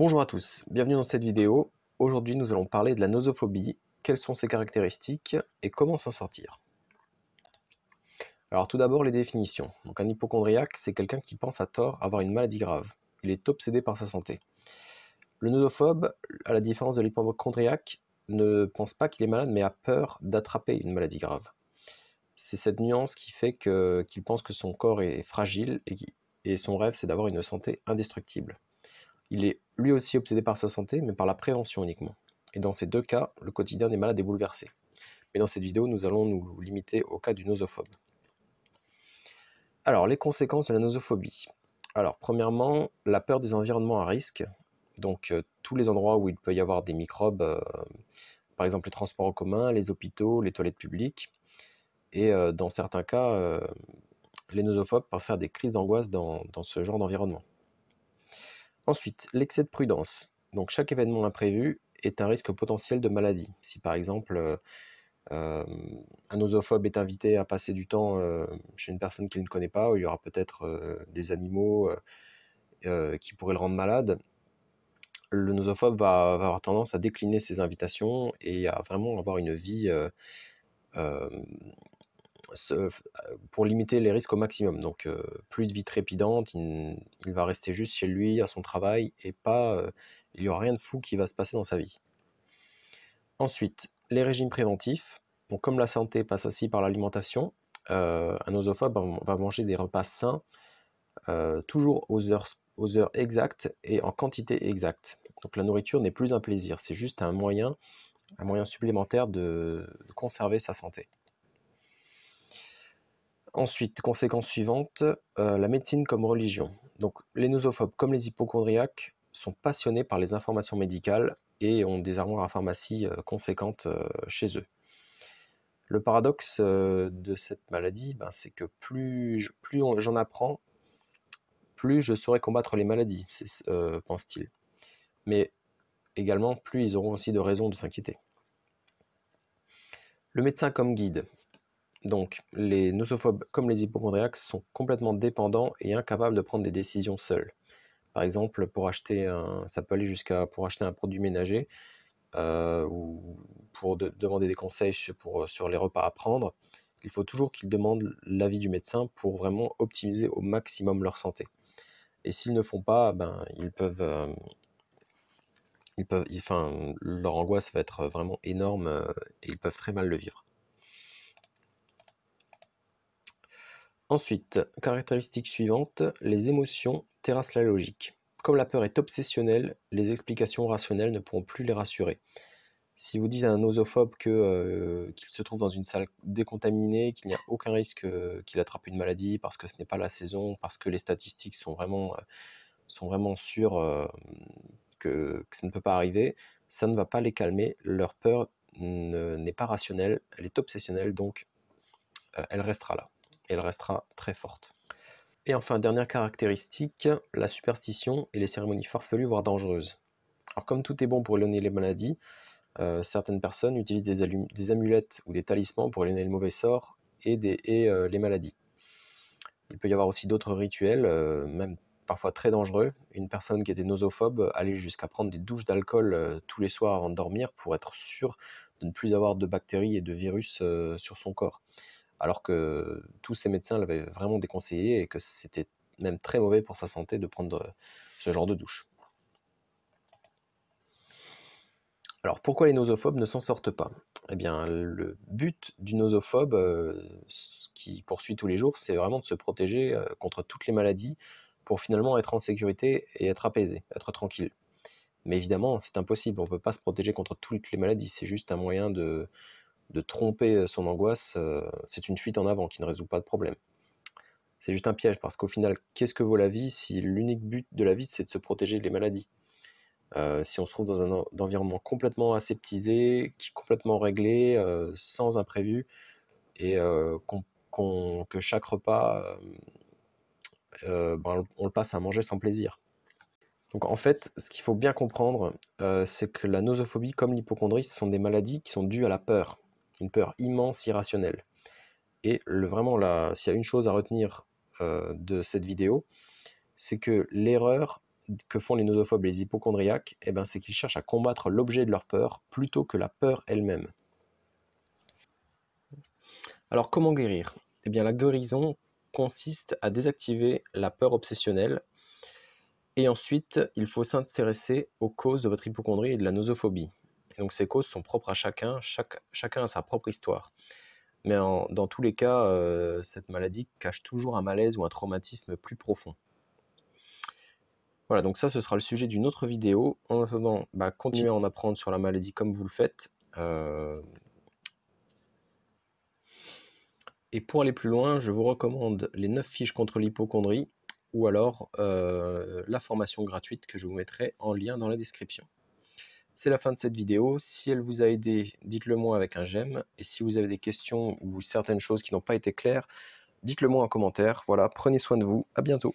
Bonjour à tous, bienvenue dans cette vidéo. Aujourd'hui nous allons parler de la nosophobie, quelles sont ses caractéristiques et comment s'en sortir. Alors tout d'abord les définitions. Donc un hypochondriaque, c'est quelqu'un qui pense à tort avoir une maladie grave. Il est obsédé par sa santé. Le nosophobe, à la différence de l'hypochondriaque, ne pense pas qu'il est malade mais a peur d'attraper une maladie grave. C'est cette nuance qui fait qu'il pense que son corps est fragile et son rêve c'est d'avoir une santé indestructible. Il est lui aussi obsédé par sa santé, mais par la prévention uniquement. Et dans ces deux cas, le quotidien des malades est bouleversé. Mais dans cette vidéo, nous allons nous limiter au cas du nosophobe. Alors, les conséquences de la nosophobie. Alors, premièrement, la peur des environnements à risque. Donc, euh, tous les endroits où il peut y avoir des microbes, euh, par exemple les transports en commun, les hôpitaux, les toilettes publiques. Et euh, dans certains cas, les nosophobes peuvent faire des crises d'angoisse dans ce genre d'environnement. Ensuite, l'excès de prudence. Donc chaque événement imprévu est un risque potentiel de maladie. Si par exemple euh, euh, un nosophobe est invité à passer du temps euh, chez une personne qu'il ne connaît pas, où il y aura peut-être des animaux qui pourraient le rendre malade, le nosophobe va, va, avoir tendance à décliner ses invitations et à vraiment avoir une vie euh, pour limiter les risques au maximum. Donc, euh, plus de vie trépidante, il, va rester juste chez lui, à son travail, et pas, euh, il n'y aura rien de fou qui va se passer dans sa vie. Ensuite, les régimes préventifs. comme la santé passe aussi par l'alimentation, un osophobe va manger des repas sains, toujours aux heures, exactes et en quantité exacte. Donc, la nourriture n'est plus un plaisir, c'est juste un moyen, un moyen supplémentaire de conserver sa santé. Ensuite, conséquence suivante, euh, la médecine comme religion. Donc les nosophobes comme les hypochondriaques sont passionnés par les informations médicales et ont des armoires à pharmacie euh, conséquentes euh, chez eux. Le paradoxe de cette maladie, ben, c'est que plus, plus j'en apprends, plus je saurai combattre les maladies, pense-t-il. Mais également, plus ils auront aussi de raisons de s'inquiéter. Le médecin comme guide. Donc, les nosophobes comme les hypochondriaques sont complètement dépendants et incapables de prendre des décisions seuls. Par exemple, pour acheter un, ça peut aller jusqu'à pour acheter un produit ménager euh, ou pour demander des conseils euh, sur, les repas à prendre. Il faut toujours qu'ils demandent l'avis du médecin pour vraiment optimiser au maximum leur santé. Et s'ils ne font pas, ben, ils peuvent, euh, ils peuvent, leur angoisse va être vraiment énorme et ils peuvent très mal le vivre. Ensuite, caractéristique suivante, les émotions terrassent la logique. Comme la peur est obsessionnelle, les explications rationnelles ne pourront plus les rassurer. Si vous dites à un osophobe euh, qu'il se trouve dans une salle décontaminée, qu'il n'y a aucun risque euh, qu'il attrape une maladie parce que ce n'est pas la saison, parce que les statistiques sont vraiment, euh, sûres que ça ne peut pas arriver, ça ne va pas les calmer. Leur peur n'est pas rationnelle, elle est obsessionnelle, donc elle restera là elle restera très forte. Et enfin, dernière caractéristique, la superstition et les cérémonies farfelues, voire dangereuses. Alors comme tout est bon pour éloigner les maladies, euh, certaines personnes utilisent des, amulettes ou des talismans pour éloigner le mauvais sort et, des, euh, les maladies. Il peut y avoir aussi d'autres rituels, euh, même parfois très dangereux. Une personne qui était nosophobe allait jusqu'à prendre des douches d'alcool tous les soirs avant de dormir pour être sûr de ne plus avoir de bactéries et de virus sur son corps alors que tous ces médecins l'avaient vraiment déconseillé et que c'était même très mauvais pour sa santé de prendre euh, ce genre de douche. Alors pourquoi les nosophobes ne s'en sortent pas Eh bien le but du nosophobe euh, qui poursuit tous les jours, c'est vraiment de se protéger euh, contre toutes les maladies pour finalement être en sécurité et être apaisé, être tranquille. Mais évidemment, c'est impossible, on ne peut pas se protéger contre toutes les maladies, c'est juste un moyen de, de tromper son angoisse, c'est une fuite en avant qui ne résout pas de problème. C'est juste un piège parce qu'au final, qu'est-ce que vaut la vie si l'unique but de la vie c'est de se protéger des maladies Si on se trouve dans un environnement complètement aseptisé, qui complètement réglé, sans imprévu, et que chaque repas, ben, on le passe à manger sans plaisir. Donc en fait, ce qu'il faut bien comprendre, c'est que la nosophobie comme l'hypochondrie, ce sont des maladies qui sont dues à la peur une peur immense, irrationnelle. Et le, vraiment, là, s'il y a une chose à retenir euh, de cette vidéo, c'est que l'erreur que font les nosophobes et les hypochondriaques, eh ben, c'est qu'ils cherchent à combattre l'objet de leur peur plutôt que la peur elle-même. Alors comment guérir Eh bien la guérison consiste à désactiver la peur obsessionnelle et ensuite il faut s'intéresser aux causes de votre hypochondrie et de la nosophobie donc ces causes sont propres à chacun, chaque, chacun a sa propre histoire. Mais dans tous les cas, euh, cette maladie cache toujours un malaise ou un traumatisme plus profond. Voilà, donc ça, ce sera le sujet d'une autre vidéo. En attendant, bah, continuez à en apprendre sur la maladie comme vous le faites. Euh. Et pour aller plus loin, je vous recommande les 9 fiches contre l'hypochondrie ou alors euh, la formation gratuite que je vous mettrai en lien dans la description. C'est la fin de cette vidéo. Si elle vous a aidé, dites-le moi avec un j'aime. Et si vous avez des questions ou certaines choses qui n'ont pas été claires, dites-le moi en commentaire. Voilà, prenez soin de vous. À bientôt.